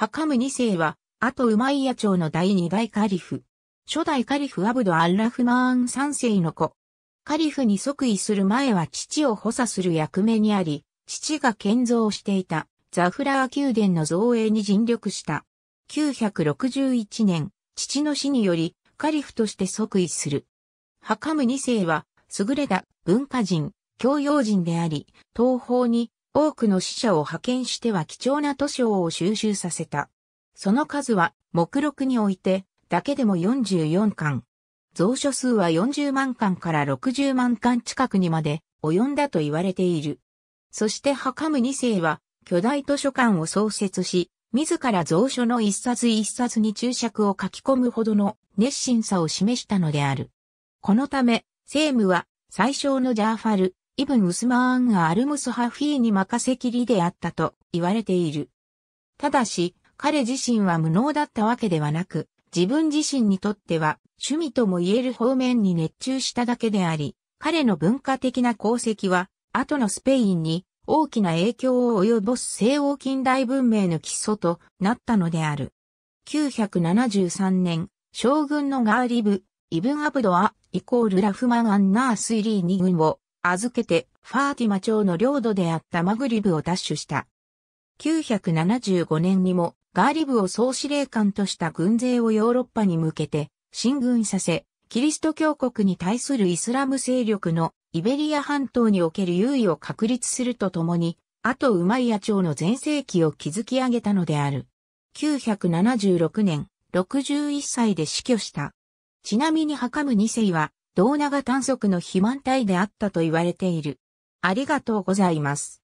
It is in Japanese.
ハカム2世は、あとウマイヤ朝の第2代カリフ。初代カリフアブド・アッラフマーン3世の子。カリフに即位する前は父を補佐する役目にあり、父が建造していたザフラー宮殿の造営に尽力した。961年、父の死により、カリフとして即位する。ハカム2世は、優れた文化人、教養人であり、東方に多くの死者を派遣しては貴重な図書を収集させた。その数は、目録において、だけでも44巻。蔵書数は40万巻から60万巻近くにまで及んだと言われている。そしてハカム2世は巨大図書館を創設し、自ら蔵書の一冊一冊に注釈を書き込むほどの熱心さを示したのである。このため、政務は最小のジャーファル、イブン・ウスマーン・アルムスハフィーに任せきりであったと言われている。ただし、彼自身は無能だったわけではなく、自分自身にとっては趣味とも言える方面に熱中しただけであり、彼の文化的な功績は、後のスペインに大きな影響を及ぼす西欧近代文明の基礎となったのである。973年、将軍のガーリブ、イブン・アブドア、イコール・ラフマン・アンナー・スイリーニ軍を預けてファーティマ朝の領土であったマグリブを奪取した。975年にもガーリブを総司令官とした軍勢をヨーロッパに向けて進軍させ、キリスト教国に対するイスラム勢力のイベリア半島における優位を確立するとともに、あとウマイヤ朝の前世紀を築き上げたのである。976年、61歳で死去した。ちなみにハカム2世は、胴長短足の肥満体であったと言われている。ありがとうございます。